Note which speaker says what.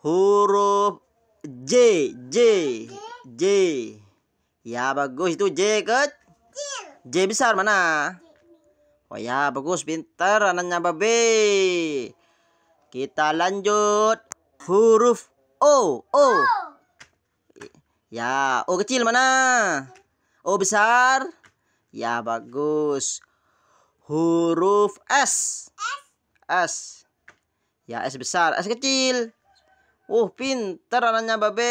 Speaker 1: huruf J J J ya bagus itu J kecil J besar mana oh ya bagus pintar anaknya babe kita lanjut huruf O O ya O kecil mana O besar ya bagus huruf S S, S. ya S besar S kecil Uh, pintar anaknya babe.